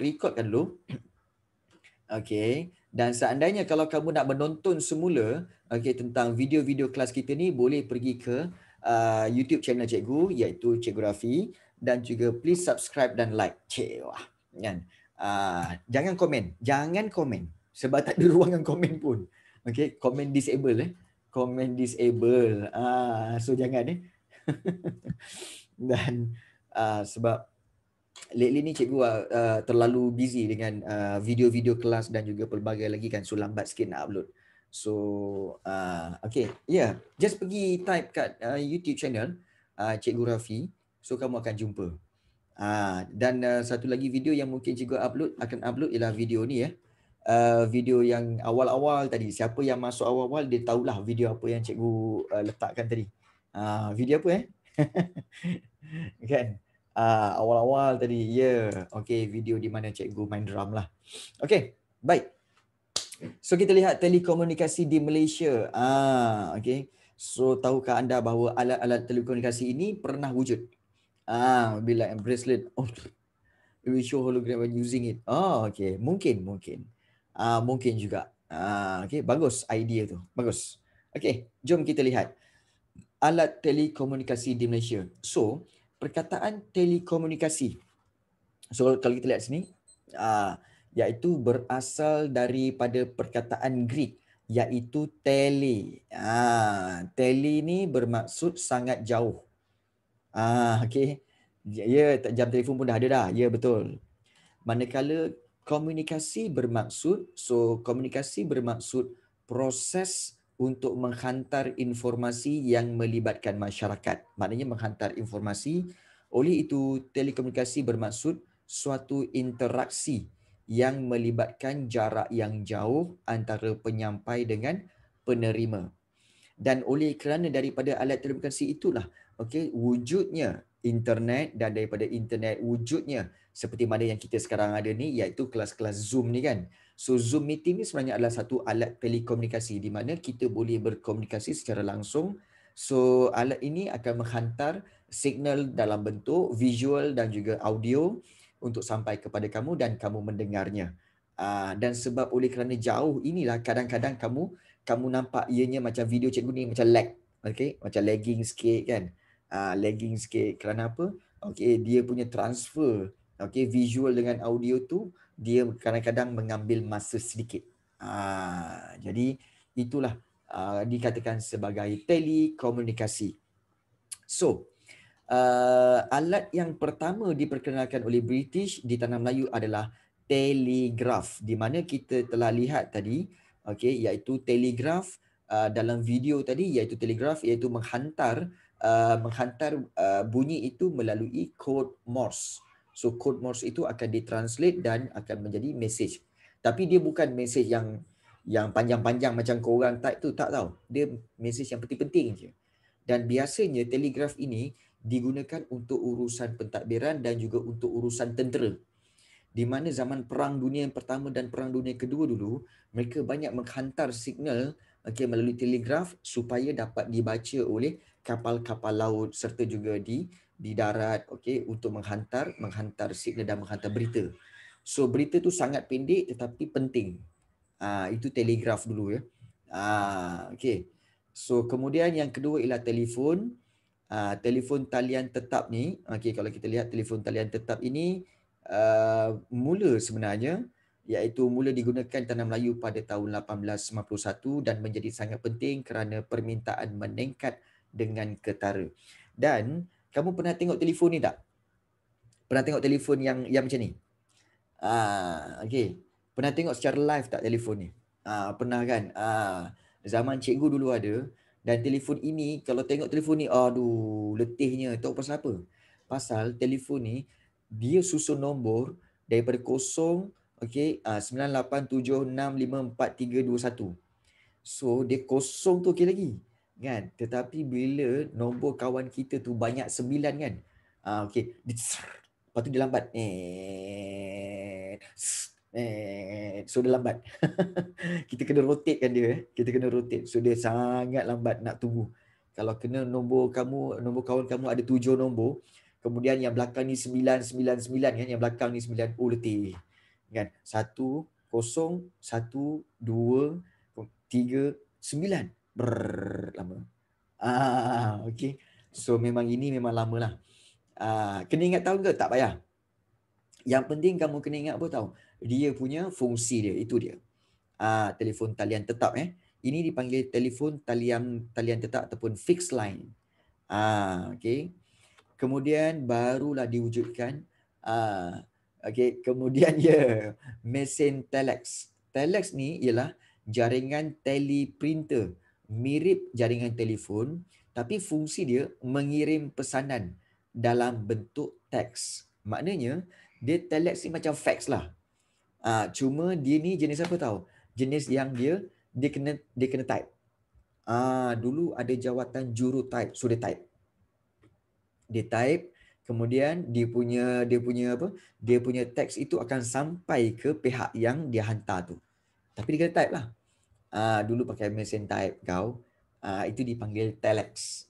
kan dulu. Okey, dan seandainya kalau kamu nak menonton semula okey tentang video-video kelas kita ni boleh pergi ke uh, YouTube channel cikgu iaitu Cikgu Rafi dan juga please subscribe dan like. Cik, wah, kan? Uh, jangan komen, jangan komen sebab tak ada ruangan komen pun. Okey, komen disable eh. Komen disable. Ah, uh, so jangan eh. dan uh, sebab lately ni cikgu uh, terlalu busy dengan uh, video-video kelas dan juga pelbagai lagi kan so lambat sikit nak upload. So uh, okay, yeah, just pergi type kat uh, YouTube channel uh, cikgu Rafi so kamu akan jumpa. Uh, dan uh, satu lagi video yang mungkin cikgu upload akan upload ialah video ni ya. Eh. Uh, video yang awal-awal tadi siapa yang masuk awal-awal dia tahulah video apa yang cikgu uh, letakkan tadi. Uh, video apa eh? kan? okay uh, awal-awal tadi. Ya, yeah. okey video di mana cikgu main drum lah. Okey, baik. So kita lihat telekomunikasi di Malaysia. Ah, okey. So tahukah anda bahawa alat-alat telekomunikasi ini pernah wujud? Ah, bila like bracelet. Oh, we show hologram when using it. Oh, okey. Mungkin, mungkin. Ah, mungkin juga. Ah, okey. Bagus idea tu. Bagus. Okey, jom kita lihat alat telekomunikasi di Malaysia. So, perkataan telekomunikasi. So kalau kita lihat sini, uh, iaitu berasal daripada perkataan Greek iaitu tele. Ah, tele ni bermaksud sangat jauh. Ah, okey. Ya, yeah, jam telefon pun dah ada dah. Ya, yeah, betul. Manakala komunikasi bermaksud, so komunikasi bermaksud proses untuk menghantar informasi yang melibatkan masyarakat. Maknanya menghantar informasi. Oleh itu, telekomunikasi bermaksud suatu interaksi yang melibatkan jarak yang jauh antara penyampai dengan penerima. Dan oleh kerana daripada alat telekomunikasi itulah, okay, wujudnya internet dan daripada internet wujudnya seperti mana yang kita sekarang ada ni iaitu kelas-kelas Zoom ni kan. So Zoom meeting ni sebenarnya adalah satu alat telekomunikasi di mana kita boleh berkomunikasi secara langsung. So alat ini akan menghantar signal dalam bentuk visual dan juga audio untuk sampai kepada kamu dan kamu mendengarnya. Ah, dan sebab oleh kerana jauh inilah kadang-kadang kamu kamu nampak ianya macam video cikgu ni macam lag. Okay, macam lagging sikit kan. Uh, lagging sikit kerana apa? Okay, dia punya transfer okay, visual dengan audio tu dia kadang-kadang mengambil masa sedikit. Ah, jadi itulah ah, dikatakan sebagai telekomunikasi. So, Uh, alat yang pertama diperkenalkan oleh British di tanah Melayu adalah telegraf di mana kita telah lihat tadi okey yaitu telegraf uh, ah, dalam video tadi yaitu telegraf yaitu menghantar uh, menghantar uh, bunyi itu melalui kod morse So code Morse itu akan ditranslate dan akan menjadi message. Tapi dia bukan message yang yang panjang-panjang macam kau orang type tu tak tahu. Dia message yang penting-penting je. Dan biasanya telegraf ini digunakan untuk urusan pentadbiran dan juga untuk urusan tentera. Di mana zaman perang dunia yang pertama dan perang dunia kedua dulu, mereka banyak menghantar signal okay, melalui telegraf supaya dapat dibaca oleh kapal-kapal laut serta juga di di darat okey untuk menghantar menghantar signal dan menghantar berita. So berita tu sangat pendek tetapi penting. Ah itu telegraf dulu ya. Ah okey. So kemudian yang kedua ialah telefon ah telefon talian tetap ni. Okey kalau kita lihat telefon talian tetap ini Uh, mula sebenarnya iaitu mula digunakan tanah Melayu pada tahun 1891 dan menjadi sangat penting kerana permintaan meningkat dengan ketara dan kamu pernah tengok telefon ni tak? Pernah tengok telefon yang yang macam ni? Ah, okey. Pernah tengok secara live tak telefon ni? Ah, pernah kan? Ah, uh, zaman cikgu dulu ada dan telefon ini kalau tengok telefon ni aduh, letihnya. Tahu pasal apa? Pasal telefon ni dia susun nombor daripada kosong okey ah, uh, 98765 So dia kosong tu okey lagi kan tetapi bila nombor kawan kita tu banyak sembilan kan ah uh, okey lepas tu dia lambat eh so dia lambat kita kena rotate kan dia eh? kita kena rotate so dia sangat lambat nak tunggu kalau kena nombor kamu nombor kawan kamu ada tujuh nombor kemudian yang belakang ni sembilan sembilan sembilan kan yang belakang ni sembilan oh letih kan satu kosong satu dua tiga sembilan Brrr, lama. Ah, okay. So memang ini memang lama lah. Ah, kena ingat tahu ke? Tak payah. Yang penting kamu kena ingat apa tahu? Dia punya fungsi dia. Itu dia. Ah, telefon talian tetap eh. Ini dipanggil telefon talian talian tetap ataupun fixed line. Ah, okay. Kemudian barulah diwujudkan. Ah, okay. Kemudian ya, mesin telex. Telex ni ialah jaringan teleprinter mirip jaringan telefon tapi fungsi dia mengirim pesanan dalam bentuk teks. Maknanya dia telex ni macam fax lah. Uh, cuma dia ni jenis apa tahu? Jenis yang dia dia kena dia kena type. Ah dulu ada jawatan juru type, so dia type. Dia type Kemudian dia punya dia punya apa? Dia punya teks itu akan sampai ke pihak yang dia hantar tu. Tapi dia kena type lah uh, dulu pakai mesin type kau uh, itu dipanggil telex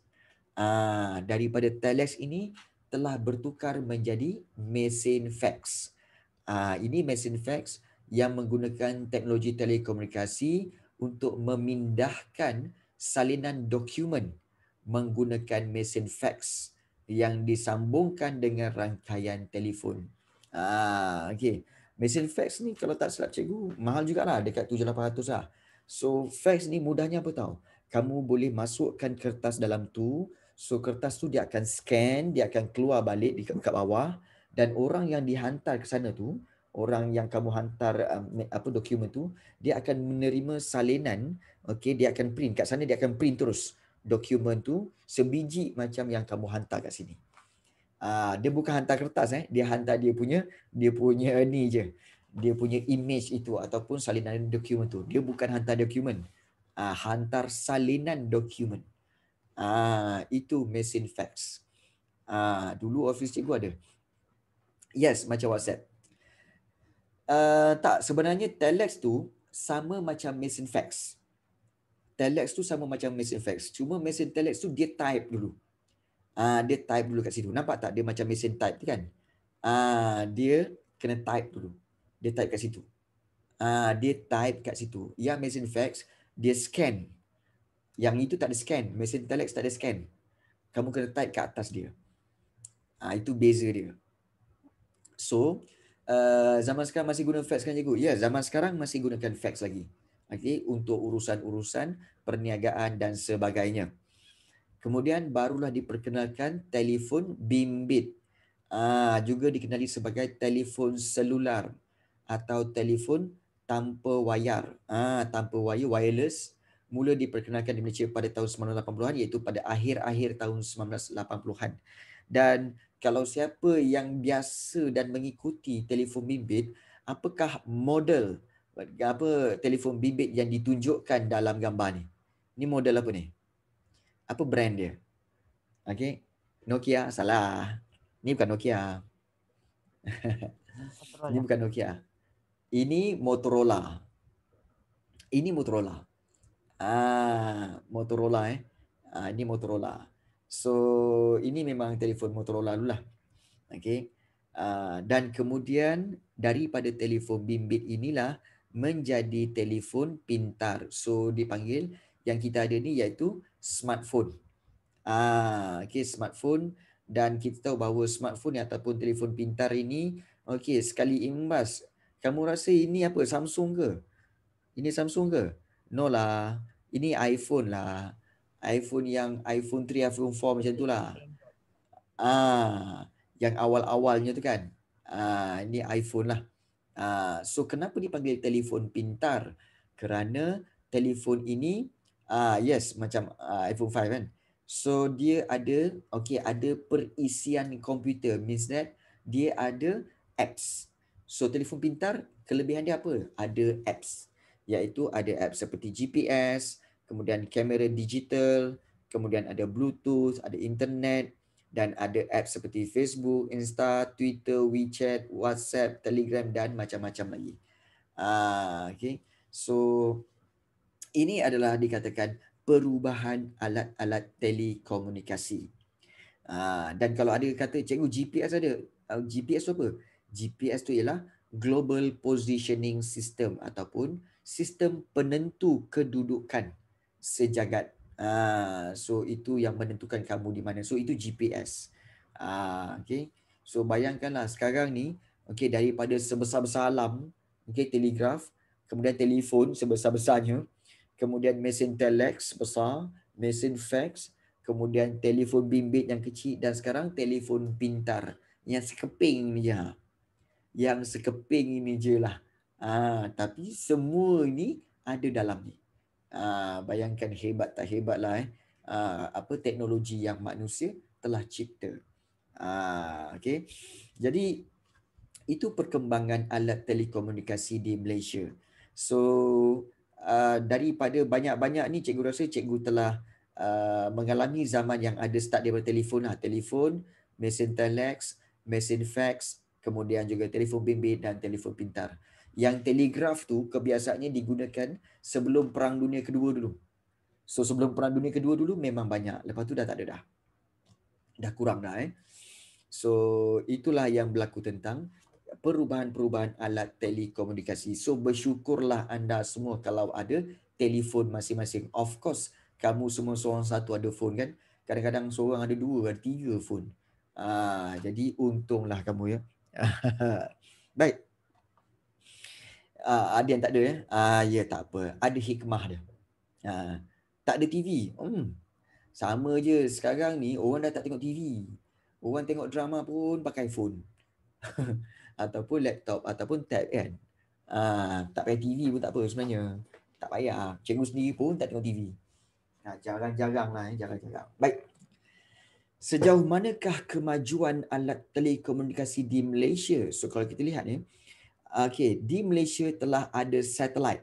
uh, daripada telex ini telah bertukar menjadi mesin fax uh, ini mesin fax yang menggunakan teknologi telekomunikasi untuk memindahkan salinan dokumen menggunakan mesin fax yang disambungkan dengan rangkaian telefon. Ah, okay. Mesin fax ni kalau tak silap cikgu, mahal jugalah dekat 7-800 lah. So fax ni mudahnya apa tahu? Kamu boleh masukkan kertas dalam tu. So kertas tu dia akan scan, dia akan keluar balik di kat bawah dan orang yang dihantar ke sana tu, orang yang kamu hantar um, apa dokumen tu, dia akan menerima salinan, okey dia akan print kat sana dia akan print terus dokumen tu sebiji macam yang kamu hantar kat sini. Uh, dia bukan hantar kertas eh, dia hantar dia punya dia punya ni je dia punya image itu ataupun salinan dokumen tu. Dia bukan hantar dokumen. Uh, ah, hantar salinan dokumen. Ah itu mesin fax. Ah dulu office cikgu ada. Yes, macam WhatsApp. Uh, tak, sebenarnya telex tu sama macam mesin fax. Telex tu sama macam mesin fax. Cuma mesin telex tu dia type dulu. Ah uh, dia type dulu kat situ. Nampak tak dia macam mesin type kan? Ah uh, dia kena type dulu dia type kat situ. Ah uh, dia type kat situ. Yang mesin fax dia scan. Yang itu tak ada scan. Mesin telex tak ada scan. Kamu kena type kat atas dia. Ah uh, itu beza dia. So uh, zaman sekarang masih guna fax kan cikgu? Ya, yeah, zaman sekarang masih gunakan fax lagi. Okay, untuk urusan-urusan perniagaan dan sebagainya. Kemudian barulah diperkenalkan telefon bimbit. Ah, juga dikenali sebagai telefon selular atau telefon tanpa wayar. Ah, ha, tanpa wayar, wireless mula diperkenalkan di Malaysia pada tahun 1980-an iaitu pada akhir-akhir tahun 1980-an. Dan kalau siapa yang biasa dan mengikuti telefon bimbit, apakah model apa telefon bimbit yang ditunjukkan dalam gambar ni? Ni model apa ni? Apa brand dia? Okay. Nokia salah. Ni Ini bukan Nokia. Ini bukan Nokia ini Motorola. Ini Motorola. Ah, Motorola eh. Ah, ini Motorola. So, ini memang telefon Motorola dululah. okay. Ah, dan kemudian daripada telefon bimbit inilah menjadi telefon pintar. So, dipanggil yang kita ada ni iaitu smartphone. Ah, okay smartphone dan kita tahu bahawa smartphone ataupun telefon pintar ini okey sekali imbas kamu rasa ini apa Samsung ke? Ini Samsung ke? No lah. Ini iPhone lah. iPhone yang iPhone 3, iPhone 4 macam tu lah. Ah, yang awal-awalnya tu kan. Ah, ini iPhone lah. Ah, so kenapa panggil telefon pintar? Kerana telefon ini ah yes macam ah, iPhone 5 kan. So dia ada okay ada perisian komputer means that dia ada apps So telefon pintar kelebihan dia apa? Ada apps iaitu ada apps seperti GPS, kemudian kamera digital, kemudian ada Bluetooth, ada internet dan ada apps seperti Facebook, Insta, Twitter, WeChat, WhatsApp, Telegram dan macam-macam lagi. Ah, okay. So ini adalah dikatakan perubahan alat-alat telekomunikasi. Ah, dan kalau ada kata cikgu GPS ada. Ah, GPS apa? GPS tu ialah Global Positioning System ataupun sistem penentu kedudukan sejagat. Ah, so itu yang menentukan kamu di mana. So itu GPS. Ah, okay. So bayangkanlah sekarang ni, okay, daripada sebesar-besar alam, okay, telegraf, kemudian telefon sebesar-besarnya, kemudian mesin telex besar, mesin fax, kemudian telefon bimbit yang kecil dan sekarang telefon pintar yang sekeping ni ya. je. Ha yang sekeping ini je lah. Ah, tapi semua ini ada dalam ni. Ah, bayangkan hebat tak hebat lah eh. Ah, apa teknologi yang manusia telah cipta. Ah, okay. Jadi itu perkembangan alat telekomunikasi di Malaysia. So uh, daripada banyak-banyak ni cikgu rasa cikgu telah uh, mengalami zaman yang ada start daripada telefon lah. Telefon, mesin telex, mesin fax, kemudian juga telefon bimbit dan telefon pintar. Yang telegraf tu kebiasaannya digunakan sebelum Perang Dunia Kedua dulu. So sebelum Perang Dunia Kedua dulu memang banyak. Lepas tu dah tak ada dah. Dah kurang dah eh. So itulah yang berlaku tentang perubahan-perubahan alat telekomunikasi. So bersyukurlah anda semua kalau ada telefon masing-masing. Of course, kamu semua seorang satu ada phone kan? Kadang-kadang seorang ada dua, ada tiga phone. Ah, jadi untunglah kamu ya. Baik. Uh, ah, ada yang tak ada ya? Ah uh, ya tak apa. Ada hikmah dia. Uh, tak ada TV. Hmm. Sama je sekarang ni orang dah tak tengok TV. Orang tengok drama pun pakai phone. ataupun laptop ataupun tab kan. uh, tak payah TV pun tak apa sebenarnya. Tak payah. Cikgu sendiri pun tak tengok TV. Nah, jarang-jarang lah eh, jarang-jarang. Baik. Sejauh manakah kemajuan alat telekomunikasi di Malaysia? So kalau kita lihat ni, okay, di Malaysia telah ada satelit.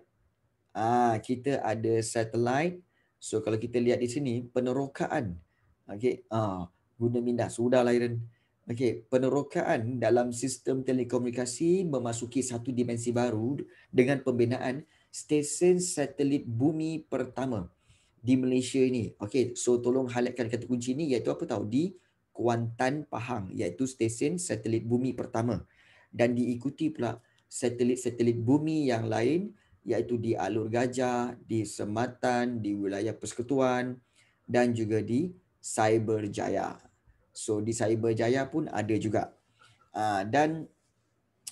Ah, kita ada satelit. So kalau kita lihat di sini penerokaan. Okay, ah, guna minda sudah lahiran. Okay, penerokaan dalam sistem telekomunikasi memasuki satu dimensi baru dengan pembinaan stesen satelit bumi pertama di Malaysia ni. Okay, so tolong highlightkan kata kunci ni iaitu apa tahu di Kuantan Pahang iaitu stesen satelit bumi pertama dan diikuti pula satelit-satelit bumi yang lain iaitu di Alor Gajah, di Sematan, di wilayah Persekutuan dan juga di Cyberjaya. So di Cyberjaya pun ada juga. Ah, dan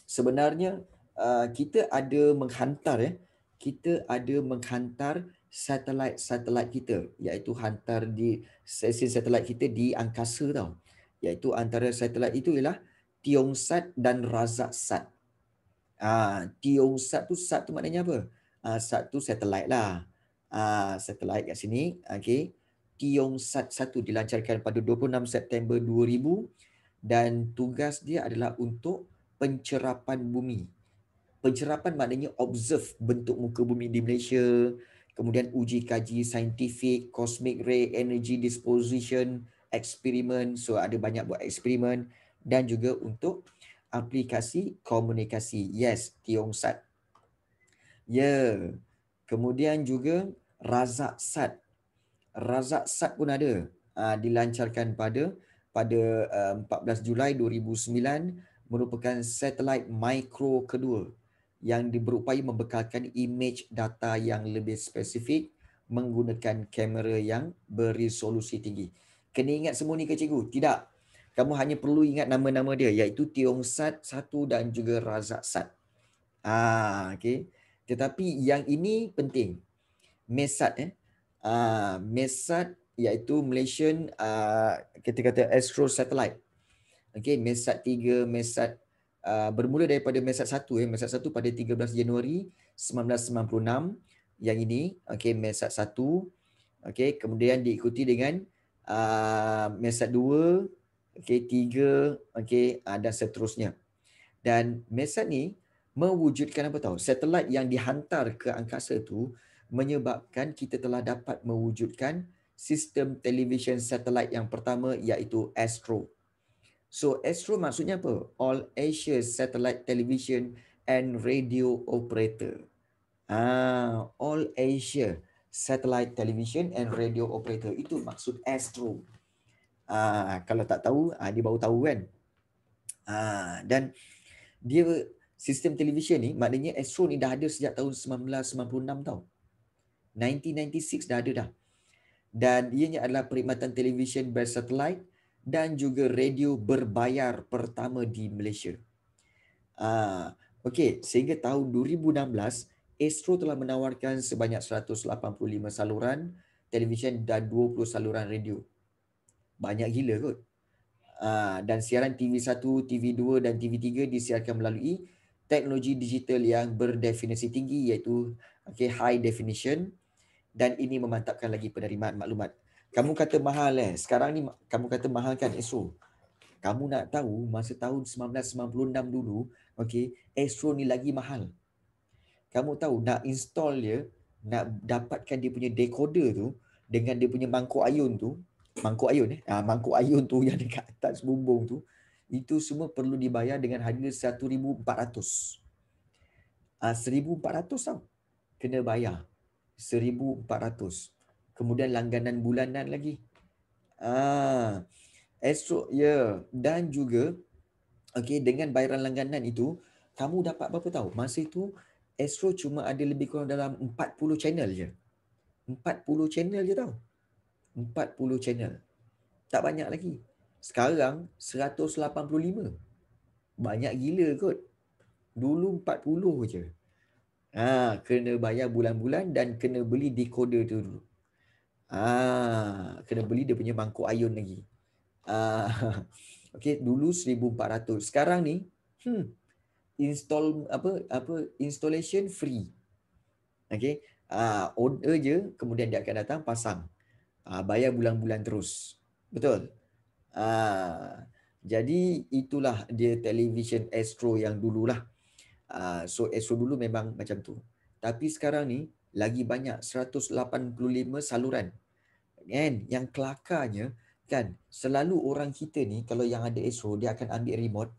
sebenarnya ah, kita ada menghantar eh kita ada menghantar satelit-satelit kita iaitu hantar di sesin satelit kita di angkasa tau iaitu antara satelit itu ialah Tiongsat dan Razaksat ah Tiongsat tu sat tu maknanya apa ah sat tu satelit lah ah satelit kat sini okey Tiongsat 1 dilancarkan pada 26 September 2000 dan tugas dia adalah untuk pencerapan bumi pencerapan maknanya observe bentuk muka bumi di Malaysia kemudian uji kaji saintifik, cosmic ray, energy disposition, eksperimen, so ada banyak buat eksperimen dan juga untuk aplikasi komunikasi. Yes, Tiong Sat. Ya, yeah. kemudian juga Razak Sat. Razak Sat pun ada uh, dilancarkan pada pada uh, ah, 14 Julai 2009 merupakan satelit mikro kedua yang berupaya membekalkan image data yang lebih spesifik menggunakan kamera yang beresolusi tinggi. Kena ingat semua ni ke cikgu? Tidak. Kamu hanya perlu ingat nama-nama dia iaitu Tiong Sat 1 dan juga Razak Sat. Ah, okay. Tetapi yang ini penting. Mesat eh. Ah, Mesat iaitu Malaysian ah, kita kata Astro Satellite. Okay, Mesat 3, Mesat Uh, bermula daripada mesat 1 eh mesat 1 pada 13 Januari 1996 yang ini okey mesat 1 okey kemudian diikuti dengan uh, mesat 2 okey 3 okey uh, dan seterusnya dan mesat ni mewujudkan apa tahu satelit yang dihantar ke angkasa tu menyebabkan kita telah dapat mewujudkan sistem televisyen satelit yang pertama iaitu Astro. So ASTRO maksudnya apa? All Asia Satellite Television and Radio Operator. Ah, All Asia Satellite Television and Radio Operator. Itu maksud ASTRO. Ah, kalau tak tahu, ah, dia baru tahu kan? Ah, dan dia sistem televisyen ni, maknanya ASTRO ni dah ada sejak tahun 1996 tau. 1996 dah ada dah. Dan ianya adalah perkhidmatan televisyen bersatelit dan juga radio berbayar pertama di Malaysia. Ah, okey, sehingga tahun 2016, Astro telah menawarkan sebanyak 185 saluran televisyen dan 20 saluran radio. Banyak gila kot. Ah, dan siaran TV1, TV2 dan TV3 disiarkan melalui teknologi digital yang berdefinisi tinggi iaitu okay, high definition dan ini memantapkan lagi penerimaan maklumat. Kamu kata mahal eh. Sekarang ni kamu kata mahal kan Astro. Kamu nak tahu masa tahun 1996 dulu, okay, Astro ni lagi mahal. Kamu tahu nak install dia, nak dapatkan dia punya decoder tu dengan dia punya mangkuk ayun tu, mangkuk ayun eh, ah, mangkuk ayun tu yang dekat atas bumbung tu, itu semua perlu dibayar dengan harga 1400 RM1,400 ah, tau. Kena bayar. 1400 kemudian langganan bulanan lagi. Ah, esok ya yeah. dan juga okay, dengan bayaran langganan itu kamu dapat berapa tahu? Masa itu Astro cuma ada lebih kurang dalam 40 channel je. 40 channel je tau. 40 channel. Tak banyak lagi. Sekarang 185. Banyak gila kot. Dulu 40 je. Ha, kena bayar bulan-bulan dan kena beli decoder tu dulu. Ah, kena beli dia punya mangkuk ayun lagi. Ah, okay, dulu 1400. Sekarang ni, hmm, install apa apa installation free. Okay, ah, order je, kemudian dia akan datang pasang. Ah, bayar bulan-bulan terus. Betul? Ah, jadi itulah dia television Astro yang dululah. Ah, so Astro dulu memang macam tu. Tapi sekarang ni, lagi banyak 185 saluran. Kan? Yang kelakarnya kan selalu orang kita ni kalau yang ada ESO dia akan ambil remote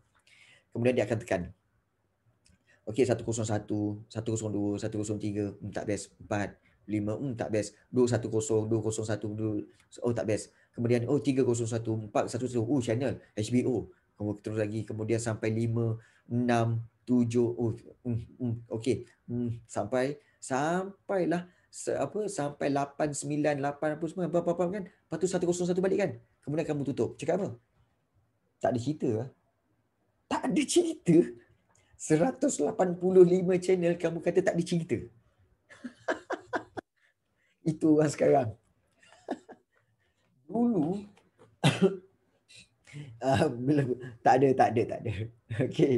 kemudian dia akan tekan. Okey 101, 102, 103, hmm, tak best. 4, 5, hmm, tak best. 210, 201, 2, 201, oh tak best. Kemudian oh 301, 410, oh channel HBO. Kemudian terus lagi kemudian sampai 5, 6, 7, oh hmm, hmm, okey. Hmm, sampai sampailah apa sampai 8 9 8 apa semua apa apa kan lepas tu 101 balik kan kemudian kamu tutup cakap apa tak ada cerita lah. tak ada cerita 185 channel kamu kata tak ada cerita itu orang sekarang dulu uh, tak ada tak ada tak ada okey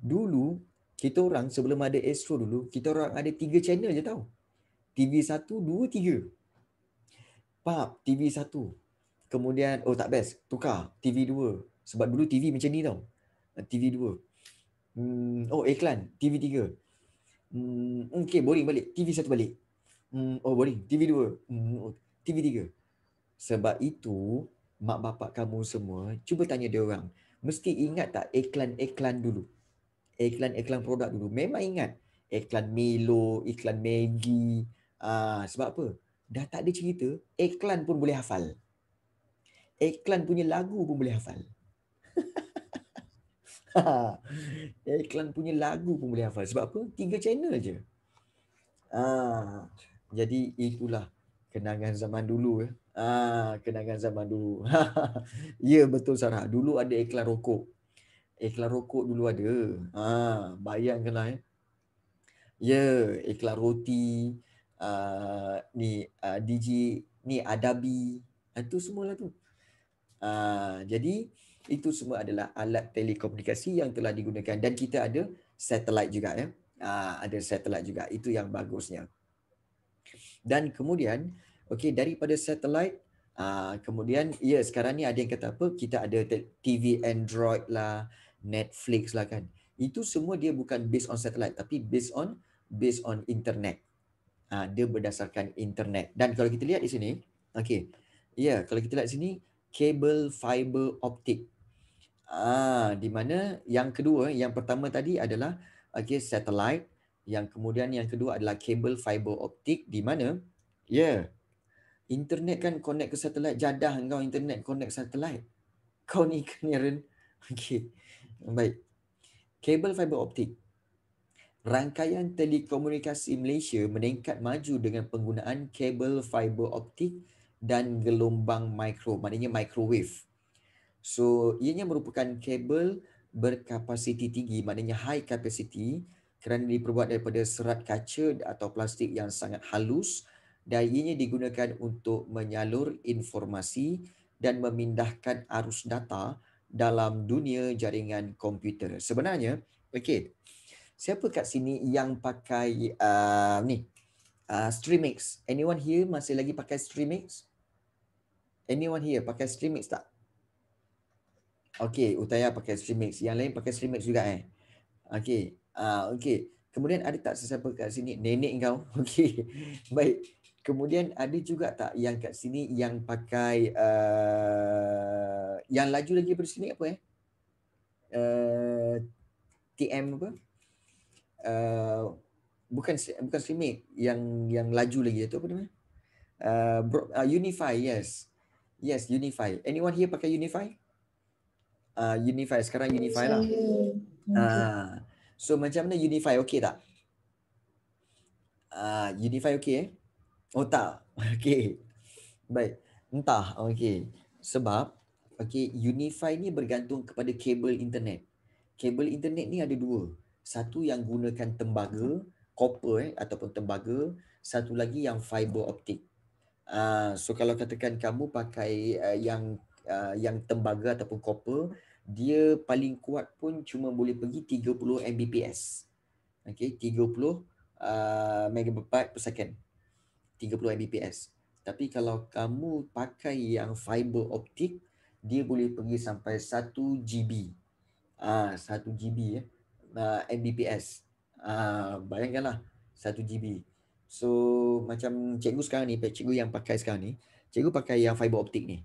dulu kita orang sebelum ada Astro dulu, kita orang ada tiga channel je tau. TV satu, dua, tiga. Pap, TV satu. Kemudian, oh tak best, tukar. TV dua. Sebab dulu TV macam ni tau. Eh, TV dua. Hmm, oh, iklan. TV tiga. Hmm, okay, boring balik. TV satu balik. Hmm, oh, boring. TV dua. Hmm, oh, TV tiga. Sebab itu, mak bapak kamu semua, cuba tanya dia orang. Mesti ingat tak iklan-iklan dulu? iklan-iklan produk dulu memang ingat iklan Milo, iklan Maggi uh, sebab apa? Dah tak ada cerita, iklan pun boleh hafal. Iklan punya lagu pun boleh hafal. iklan punya lagu pun boleh hafal. Sebab apa? Tiga channel je. Uh, jadi itulah kenangan zaman dulu ya. kenangan zaman dulu. ya betul Sarah. Dulu ada iklan rokok ikhlas rokok dulu ada. Ha, bayangkanlah eh. Ya, yeah, ikhlas roti, uh, ni uh, ah, DJ, ni Adabi, itu ah, semualah tu. Uh, jadi, itu semua adalah alat telekomunikasi yang telah digunakan dan kita ada satelit juga. Eh. Uh, ada satelit juga, itu yang bagusnya. Dan kemudian, okay, daripada satelit, Uh, kemudian ya yeah, sekarang ni ada yang kata apa kita ada TV Android lah Netflix lah kan. Itu semua dia bukan based on satellite tapi based on based on internet. Uh, dia berdasarkan internet. Dan kalau kita lihat di sini, okay. Ya, yeah, kalau kita lihat di sini, cable fiber optic. Ah, uh, di mana yang kedua, yang pertama tadi adalah okay, satellite. Yang kemudian yang kedua adalah cable fiber optic di mana ya yeah. internet kan connect ke satellite jadah kau internet connect satellite kau ni kan okay Baik. Kabel fiber optik. Rangkaian telekomunikasi Malaysia meningkat maju dengan penggunaan kabel fiber optik dan gelombang mikro, maknanya microwave. So, ianya merupakan kabel berkapasiti tinggi, maknanya high capacity kerana diperbuat daripada serat kaca atau plastik yang sangat halus dan ianya digunakan untuk menyalur informasi dan memindahkan arus data dalam dunia jaringan komputer. Sebenarnya, okey. Siapa kat sini yang pakai uh, ni? Uh, Streamix. Anyone here masih lagi pakai Streamix? Anyone here pakai Streamix tak? Okey, Utaya pakai Streamix. Yang lain pakai Streamix juga eh. Okey. Uh, okey. Kemudian ada tak sesiapa kat sini? Nenek kau? Okey. Baik. Kemudian ada juga tak yang kat sini yang pakai uh, yang laju lagi daripada apa eh? Uh, eh, TM apa? Uh, bukan bukan sini yang yang laju lagi tu apa nama? Uh, bro, uh, Unify, yes. Yes, Unify. Anyone here pakai Unify? Uh, Unify, sekarang Unify lah. Okay. Uh, ah, so macam mana Unify, okey tak? Uh, Unify okey eh? Oh tak. Okay. Baik. Entah. Okay. Sebab okay, Unify ni bergantung kepada kabel internet. Kabel internet ni ada dua. Satu yang gunakan tembaga, copper eh, ataupun tembaga. Satu lagi yang fiber optik. Uh, ah, so kalau katakan kamu pakai uh, yang uh, yang tembaga ataupun copper, dia paling kuat pun cuma boleh pergi 30 Mbps. Okay, 30 uh, megabit per second. 30 Mbps. Tapi kalau kamu pakai yang fiber optik, dia boleh pergi sampai 1 GB. Ah, ha, 1 GB ya. Ah, uh, Mbps. Ah, bayangkanlah 1 GB. So macam cikgu sekarang ni, cikgu yang pakai sekarang ni, cikgu pakai yang fiber optik ni.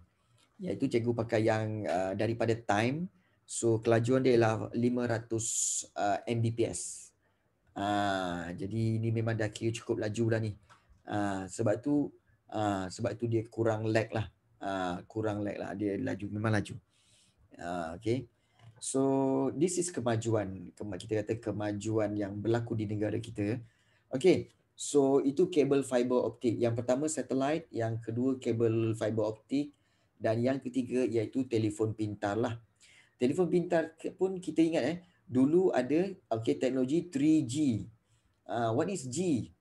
Iaitu cikgu pakai yang uh, daripada time So kelajuan dia ialah 500 uh, ah, Mbps uh, Jadi ini memang dah kira cukup laju dah ni Ah, sebab tu uh, sebab tu dia kurang lag lah uh, kurang lag lah dia laju memang laju uh, okay so this is kemajuan kita kata kemajuan yang berlaku di negara kita okay so itu kabel fiber optik yang pertama satellite yang kedua kabel fiber optik dan yang ketiga iaitu telefon pintar lah telefon pintar pun kita ingat eh dulu ada okay teknologi 3G uh, what is G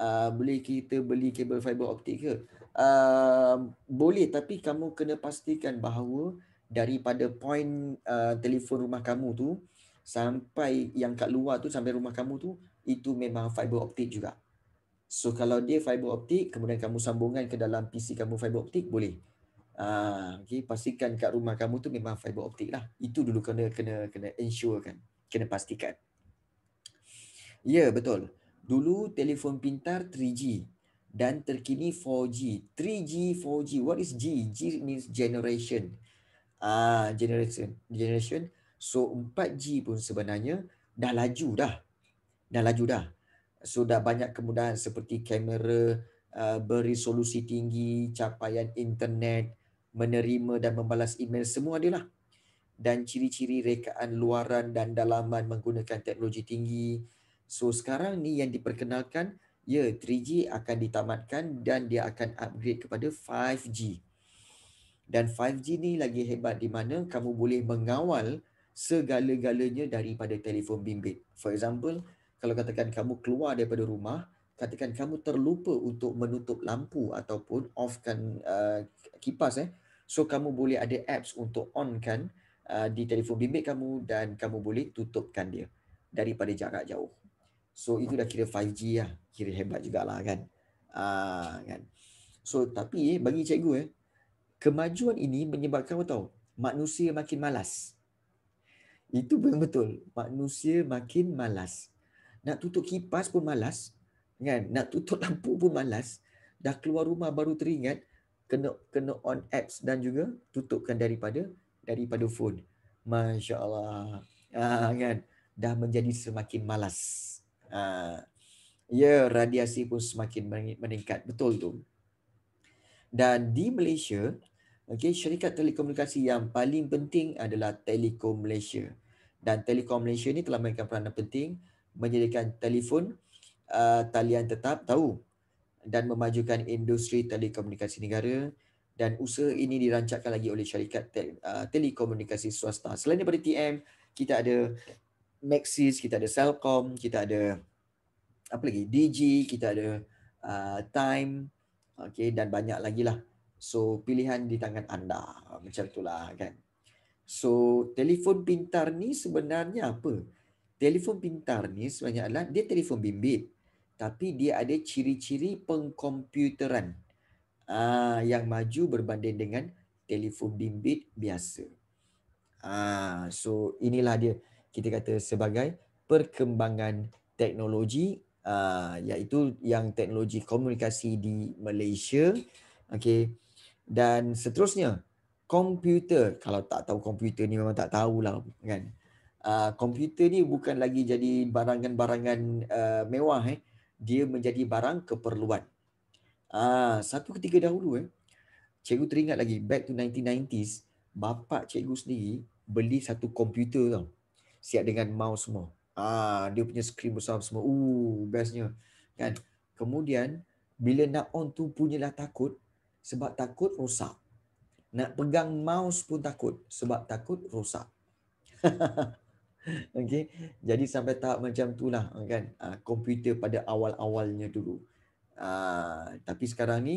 Ah, boleh kita beli kabel fiber optik ke? Uh, boleh tapi kamu kena pastikan bahawa daripada point uh, telefon rumah kamu tu sampai yang kat luar tu sampai rumah kamu tu itu memang fiber optik juga. So kalau dia fiber optik kemudian kamu sambungkan ke dalam PC kamu fiber optik boleh. uh, okey pastikan kat rumah kamu tu memang fiber optik lah. Itu dulu kena kena kena ensure kan. Kena pastikan. Ya yeah, betul. Dulu telefon pintar 3G dan terkini 4G. 3G, 4G. What is G? G means generation. Ah, uh, generation. Generation. So 4G pun sebenarnya dah laju dah. Dah laju dah. So dah banyak kemudahan seperti kamera uh, ah, beresolusi tinggi, capaian internet, menerima dan membalas email semua dia lah. Dan ciri-ciri rekaan luaran dan dalaman menggunakan teknologi tinggi, So sekarang ni yang diperkenalkan, ya yeah, 3G akan ditamatkan dan dia akan upgrade kepada 5G. Dan 5G ni lagi hebat di mana kamu boleh mengawal segala-galanya daripada telefon bimbit. For example, kalau katakan kamu keluar daripada rumah, katakan kamu terlupa untuk menutup lampu ataupun offkan uh, kipas eh. So kamu boleh ada apps untuk onkan uh, di telefon bimbit kamu dan kamu boleh tutupkan dia daripada jarak jauh. So itu dah kira 5G lah. Kira hebat jugalah kan. Ah kan. So tapi eh, bagi cikgu eh kemajuan ini menyebabkan apa tahu? Manusia makin malas. Itu benar betul. Manusia makin malas. Nak tutup kipas pun malas. Kan? Nak tutup lampu pun malas. Dah keluar rumah baru teringat kena kena on apps dan juga tutupkan daripada daripada phone. Masya-Allah. Ah kan. Dah menjadi semakin malas. Ah, ya radiasi pun semakin meningkat betul tu dan di Malaysia okay, syarikat telekomunikasi yang paling penting adalah Telekom Malaysia dan Telekom Malaysia ni telah memainkan peranan penting menyediakan telefon uh, talian tetap tahu dan memajukan industri telekomunikasi negara dan usaha ini dirancangkan lagi oleh syarikat te- uh, ah, telekomunikasi swasta selain daripada TM kita ada Maxis, kita ada Cellcom, kita ada apa lagi? DG, kita ada uh, Time, okay, dan banyak lagi lah. So pilihan di tangan anda macam itulah kan. So telefon pintar ni sebenarnya apa? Telefon pintar ni sebenarnya adalah dia telefon bimbit tapi dia ada ciri-ciri pengkomputeran uh, yang maju berbanding dengan telefon bimbit biasa. Ah, so inilah dia kita kata sebagai perkembangan teknologi uh, iaitu yang teknologi komunikasi di Malaysia okey dan seterusnya komputer kalau tak tahu komputer ni memang tak tahulah kan uh, komputer ni bukan lagi jadi barangan-barangan uh, mewah eh dia menjadi barang keperluan ah uh, satu ketika dahulu eh cikgu teringat lagi back to 1990s bapak cikgu sendiri beli satu komputer tau siap dengan mouse semua. Ah, dia punya screen besar semua. Uh, bestnya. Kan? Kemudian bila nak on tu punyalah takut sebab takut rosak. Nak pegang mouse pun takut sebab takut rosak. okay. Jadi sampai tahap macam tu lah kan. Ah, komputer pada awal-awalnya dulu. Ah, tapi sekarang ni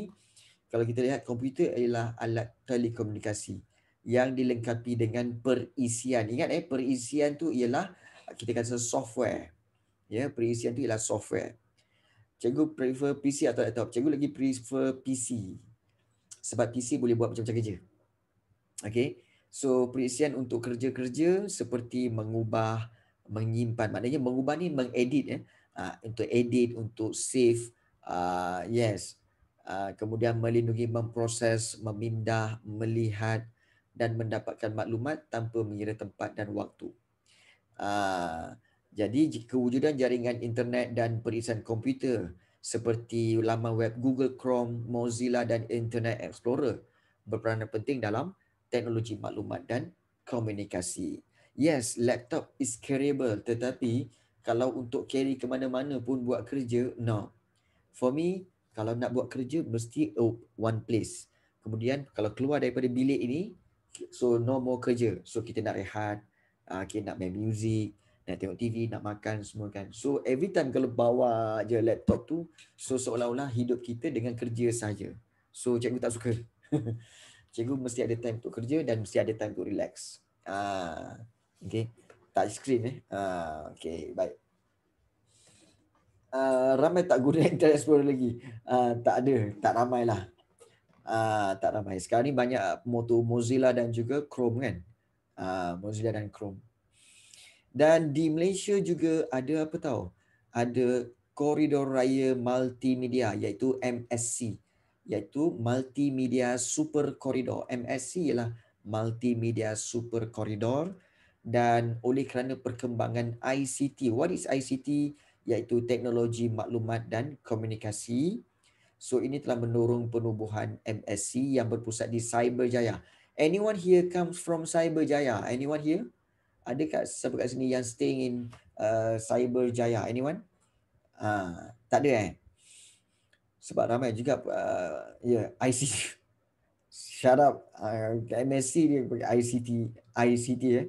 kalau kita lihat komputer ialah alat telekomunikasi yang dilengkapi dengan perisian. Ingat eh perisian tu ialah kita kata software. Ya, yeah, perisian tu ialah software. Cikgu prefer PC atau laptop? Cikgu lagi prefer PC. Sebab PC boleh buat macam-macam kerja. Okay. So perisian untuk kerja-kerja seperti mengubah, menyimpan. Maknanya mengubah ni mengedit ya. Eh? Uh, untuk edit, untuk save. Uh, yes. Uh, kemudian melindungi, memproses, memindah, melihat, dan mendapatkan maklumat tanpa mengira tempat dan waktu. Ah, jadi kewujudan jaringan internet dan perisian komputer seperti laman web Google Chrome, Mozilla dan Internet Explorer berperanan penting dalam teknologi maklumat dan komunikasi. Yes, laptop is carryable tetapi kalau untuk carry ke mana-mana pun buat kerja, no. For me, kalau nak buat kerja mesti oh, one place. Kemudian kalau keluar daripada bilik ini, So no more kerja. So kita nak rehat, uh, kita nak main music, nak tengok TV, nak makan semua kan. So every time kalau bawa je laptop tu, so seolah-olah hidup kita dengan kerja saja. So cikgu tak suka. cikgu mesti ada time untuk kerja dan mesti ada time untuk relax. Ah, uh, okay. tak screen eh. Ah, uh, okay. Baik. Uh, ramai tak guna internet explorer lagi. Uh, tak ada, tak ramailah uh, tak ramai. Sekarang ni banyak motor Mozilla dan juga Chrome kan. Uh, Mozilla dan Chrome. Dan di Malaysia juga ada apa tahu? Ada koridor raya multimedia iaitu MSC iaitu multimedia super corridor MSC ialah multimedia super corridor dan oleh kerana perkembangan ICT what is ICT iaitu teknologi maklumat dan komunikasi So ini telah mendorong penubuhan MSC yang berpusat di Cyberjaya. Anyone here comes from Cyberjaya? Anyone here? Ada kat siapa kat sini yang staying in uh, Cyberjaya? Anyone? Uh, tak ada eh? Sebab ramai juga uh, ya yeah, IC. Shut up. Uh, MSC dia pakai ICT, ICT eh.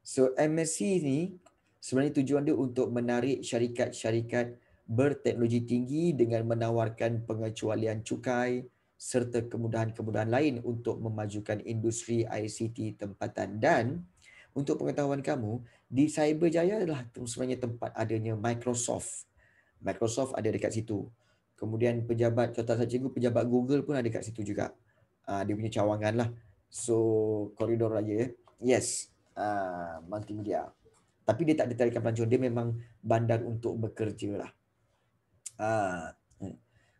So MSC ni sebenarnya tujuan dia untuk menarik syarikat-syarikat berteknologi tinggi dengan menawarkan pengecualian cukai serta kemudahan-kemudahan lain untuk memajukan industri ICT tempatan dan untuk pengetahuan kamu di Cyberjaya adalah sebenarnya tempat adanya Microsoft. Microsoft ada dekat situ. Kemudian pejabat contoh saya cikgu pejabat Google pun ada dekat situ juga. Ah dia punya cawangan lah. So koridor ya. Yes. Ah multimedia. Tapi dia tak ada tarikan pelancong. Dia memang bandar untuk bekerja lah. Ah. Eh.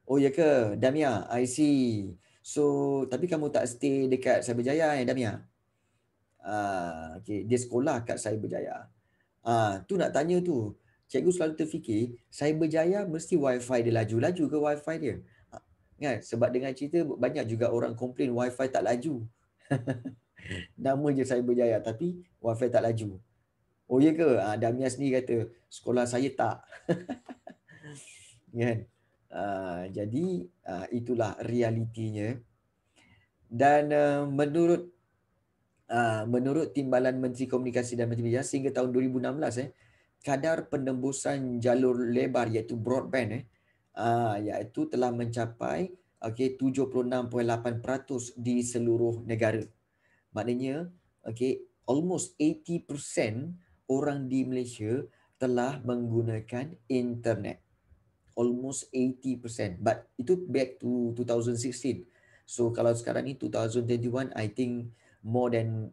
Oh ya ke, Damia, I see. So, tapi kamu tak stay dekat Cyberjaya eh, Damia? Ah, okay. Dia sekolah kat Cyberjaya. Ah, tu nak tanya tu. Cikgu selalu terfikir, Cyberjaya mesti wifi dia laju-laju ke wifi dia? Ah, kan? Sebab dengan cerita banyak juga orang komplain wifi tak laju. Nama je Cyberjaya tapi wifi tak laju. Oh ya ke? Ha, Damia sendiri kata sekolah saya tak. Ya kan uh, jadi uh, itulah realitinya dan uh, menurut uh, menurut timbalan menteri komunikasi dan menteri sehingga tahun 2016 eh kadar penembusan jalur lebar iaitu broadband eh uh, iaitu telah mencapai okey 76.8% di seluruh negara maknanya okay almost 80% orang di Malaysia telah menggunakan internet almost 80%. But itu back to 2016. So kalau sekarang ni 2021, I think more than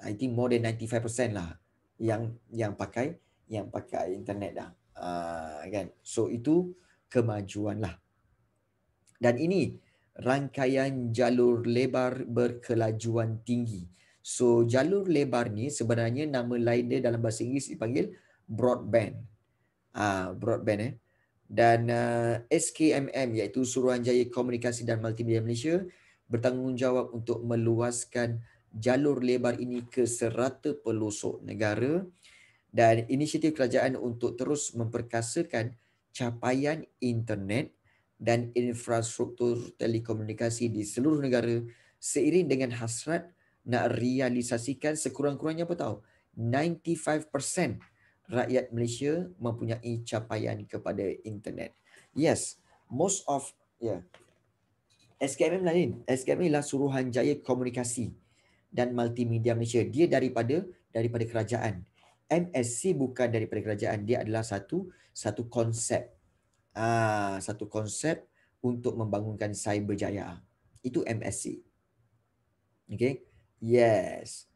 I think more than 95% lah yang yang pakai yang pakai internet dah. Uh, kan. So itu kemajuan lah. Dan ini rangkaian jalur lebar berkelajuan tinggi. So jalur lebar ni sebenarnya nama lain dia dalam bahasa Inggeris dipanggil broadband. Ah uh, broadband eh dan uh, eh, SKMM iaitu Suruhanjaya Komunikasi dan Multimedia Malaysia bertanggungjawab untuk meluaskan jalur lebar ini ke serata pelosok negara dan inisiatif kerajaan untuk terus memperkasakan capaian internet dan infrastruktur telekomunikasi di seluruh negara seiring dengan hasrat nak realisasikan sekurang-kurangnya apa tahu rakyat Malaysia mempunyai capaian kepada internet. Yes, most of yeah. SKM lain. SKM ialah Suruhanjaya Komunikasi dan Multimedia Malaysia. Dia daripada daripada kerajaan. MSC bukan daripada kerajaan. Dia adalah satu satu konsep. Ah, satu konsep untuk membangunkan cyber jaya. Itu MSC. Okay. Yes.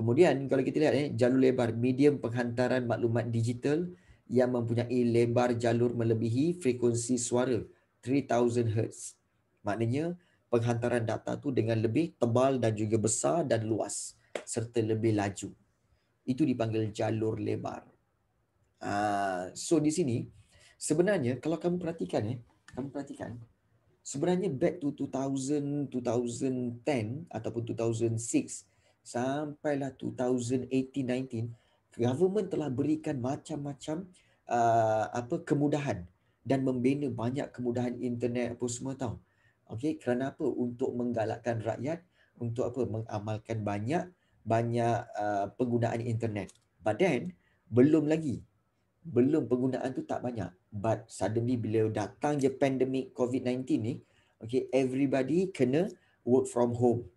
Kemudian kalau kita lihat ni, eh, jalur lebar medium penghantaran maklumat digital yang mempunyai lebar jalur melebihi frekuensi suara 3000 Hz. Maknanya penghantaran data tu dengan lebih tebal dan juga besar dan luas serta lebih laju. Itu dipanggil jalur lebar. Ah, so di sini sebenarnya kalau kamu perhatikan eh, kamu perhatikan sebenarnya back to 2000 2010 ataupun 2006 sampailah 2018-19 government telah berikan macam-macam uh, apa kemudahan dan membina banyak kemudahan internet apa semua tau. Okey, kerana apa? Untuk menggalakkan rakyat untuk apa? mengamalkan banyak banyak uh, penggunaan internet. But then belum lagi belum penggunaan tu tak banyak. But suddenly bila datang je pandemik COVID-19 ni, okay, everybody kena work from home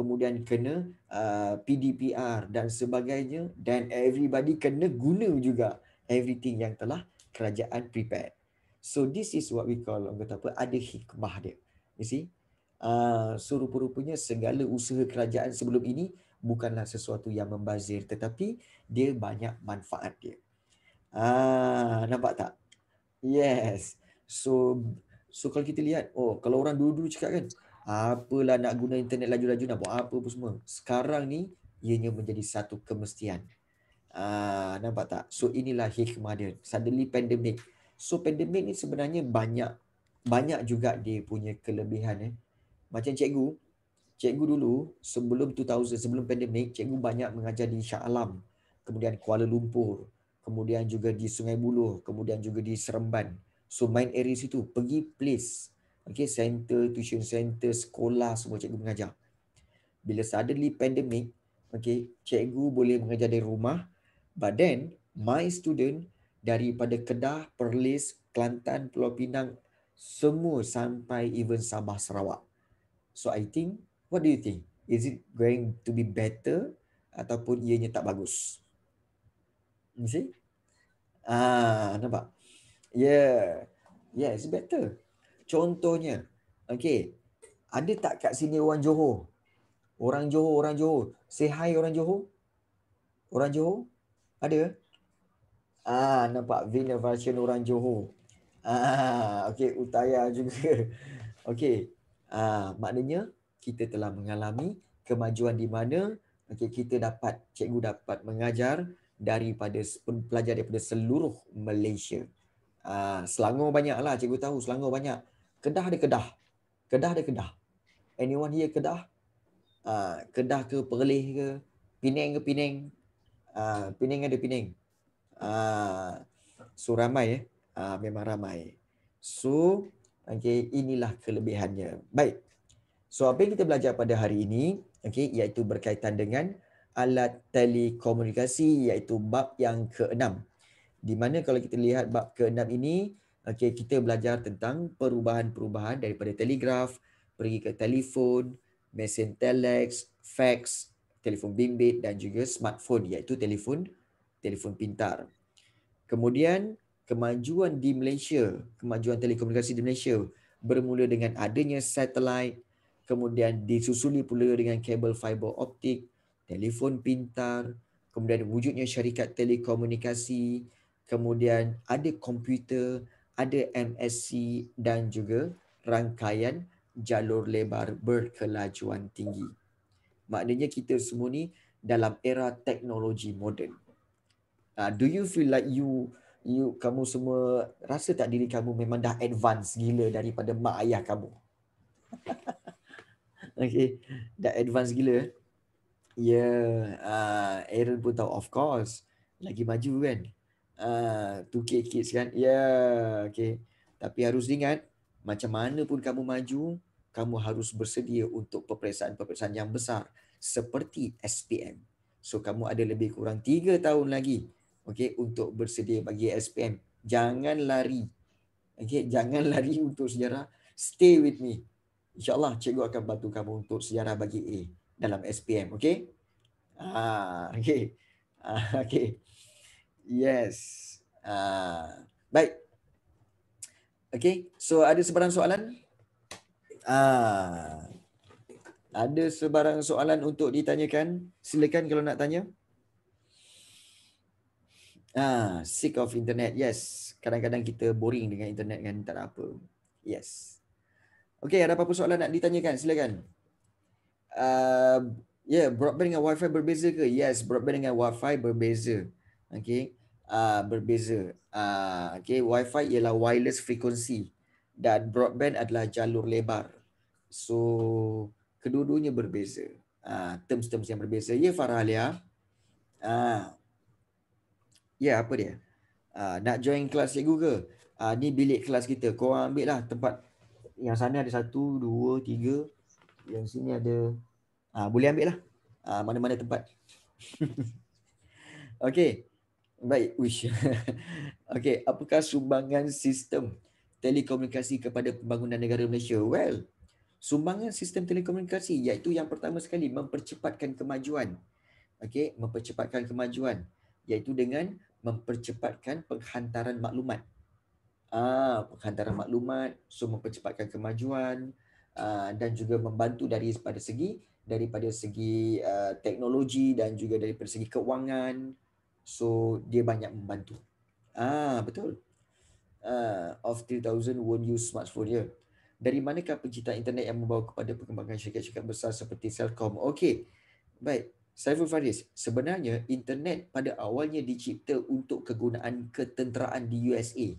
kemudian kena uh, PDPR dan sebagainya dan everybody kena guna juga everything yang telah kerajaan prepare. So this is what we call orang kata apa ada hikmah dia. You see? Uh, so rupa-rupanya segala usaha kerajaan sebelum ini bukanlah sesuatu yang membazir tetapi dia banyak manfaat dia. Ah, nampak tak? Yes. So so kalau kita lihat, oh kalau orang dulu-dulu cakap kan, Apalah nak guna internet laju-laju nak buat apa pun semua. Sekarang ni ianya menjadi satu kemestian. Ah, nampak tak? So inilah hikmah dia. Suddenly pandemic. So pandemic ni sebenarnya banyak banyak juga dia punya kelebihan eh. Macam cikgu, cikgu dulu sebelum 2000 sebelum pandemic, cikgu banyak mengajar di Shah Alam, kemudian Kuala Lumpur, kemudian juga di Sungai Buloh, kemudian juga di Seremban. So main area situ, pergi place Okay, center, tuition center, sekolah semua cikgu mengajar. Bila suddenly pandemic, okay, cikgu boleh mengajar dari rumah. But then, my student daripada Kedah, Perlis, Kelantan, Pulau Pinang, semua sampai even Sabah, Sarawak. So I think, what do you think? Is it going to be better ataupun ianya tak bagus? You see? Ah, nampak? Yeah, yeah, it's better. Contohnya, okay, ada tak kat sini orang Johor? Orang Johor, orang Johor. Say hi orang Johor. Orang Johor? Ada? Ah, nampak Vina version orang Johor. Ah, okay, Utaya juga. Okay, ah, maknanya kita telah mengalami kemajuan di mana okay, kita dapat, cikgu dapat mengajar daripada pelajar daripada seluruh Malaysia. Ah, Selangor banyaklah, cikgu tahu Selangor banyak. Kedah ada Kedah. Kedah ada Kedah. Anyone here Kedah? Uh, Kedah ke Perlis ke? Penang ke Penang? Uh, Penang ada Penang. Uh, so ramai ya. Eh? Uh, memang ramai. So, okay, inilah kelebihannya. Baik. So, apa yang kita belajar pada hari ini, okay, iaitu berkaitan dengan alat telekomunikasi, iaitu bab yang keenam. Di mana kalau kita lihat bab keenam ini, okay, kita belajar tentang perubahan-perubahan daripada telegraf, pergi ke telefon, mesin telex, fax, telefon bimbit dan juga smartphone iaitu telefon telefon pintar. Kemudian kemajuan di Malaysia, kemajuan telekomunikasi di Malaysia bermula dengan adanya satelit, kemudian disusuli pula dengan kabel fiber optik, telefon pintar, kemudian wujudnya syarikat telekomunikasi, kemudian ada komputer, ada MSC dan juga rangkaian jalur lebar berkelajuan tinggi. Maknanya kita semua ni dalam era teknologi moden. Uh, do you feel like you you kamu semua rasa tak diri kamu memang dah advance gila daripada mak ayah kamu? okay, dah advance gila. yeah. Ya, uh, Aaron pun tahu of course. Lagi maju kan? uh, 2K kids kan. Ya, yeah, okay. Tapi harus ingat, macam mana pun kamu maju, kamu harus bersedia untuk peperiksaan-peperiksaan yang besar seperti SPM. So kamu ada lebih kurang 3 tahun lagi okay, untuk bersedia bagi SPM. Jangan lari. Okay, jangan lari untuk sejarah. Stay with me. InsyaAllah cikgu akan bantu kamu untuk sejarah bagi A dalam SPM. Okay? Ah, okay. Ah, okay. Yes. Ah. Baik. Okay. So ada sebarang soalan? Ah. Ada sebarang soalan untuk ditanyakan? Silakan kalau nak tanya. Ah, sick of internet. Yes. Kadang-kadang kita boring dengan internet kan tak ada apa. Yes. Okay, ada apa-apa soalan nak ditanyakan? Silakan. Uh, yeah, broadband dengan Wi-Fi berbeza ke? Yes, broadband dengan Wi-Fi berbeza. Okay uh, berbeza. Uh, okay, Wi-Fi ialah wireless frequency dan broadband adalah jalur lebar. So, kedua-duanya berbeza. Uh, terms-terms yang berbeza. Ya, Farah Alia. Uh, ya, apa dia? Uh, nak join kelas cikgu ke? Uh, ni bilik kelas kita. Korang ambil lah tempat yang sana ada satu, dua, tiga. Yang sini ada. Uh, boleh ambil lah. Uh, mana-mana tempat. okay. Baik, wish. Okay, apakah sumbangan sistem telekomunikasi kepada pembangunan negara Malaysia? Well, sumbangan sistem telekomunikasi iaitu yang pertama sekali mempercepatkan kemajuan. Okay, mempercepatkan kemajuan iaitu dengan mempercepatkan penghantaran maklumat. Ah, penghantaran maklumat, so mempercepatkan kemajuan ah, dan juga membantu dari pada segi daripada segi uh, teknologi dan juga daripada segi kewangan. So dia banyak membantu. Ah betul. Ah of 3000 won't use smartphone dia. Dari manakah pencipta internet yang membawa kepada perkembangan syarikat-syarikat besar seperti Celcom? Okey. Baik. Saiful Faris, sebenarnya internet pada awalnya dicipta untuk kegunaan ketenteraan di USA.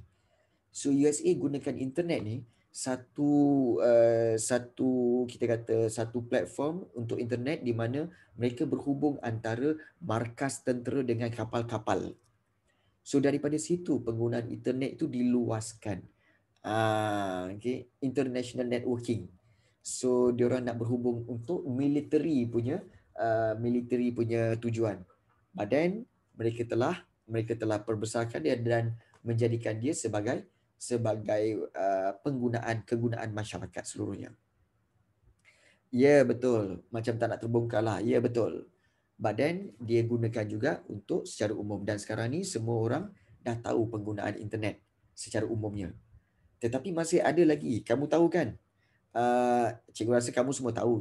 So USA gunakan internet ni satu uh, satu kita kata satu platform untuk internet di mana mereka berhubung antara markas tentera dengan kapal-kapal. So daripada situ penggunaan internet itu diluaskan. Ah uh, okay. international networking. So dia orang nak berhubung untuk military punya uh, military punya tujuan. Badan mereka telah mereka telah perbesarkan dia dan menjadikan dia sebagai sebagai uh, penggunaan kegunaan masyarakat seluruhnya. Ya yeah, betul, macam tak nak terbongkar lah. Ya yeah, betul. Badan dia gunakan juga untuk secara umum. Dan sekarang ni semua orang dah tahu penggunaan internet secara umumnya. Tetapi masih ada lagi. Kamu tahu kan? Uh, cikgu rasa kamu semua tahu.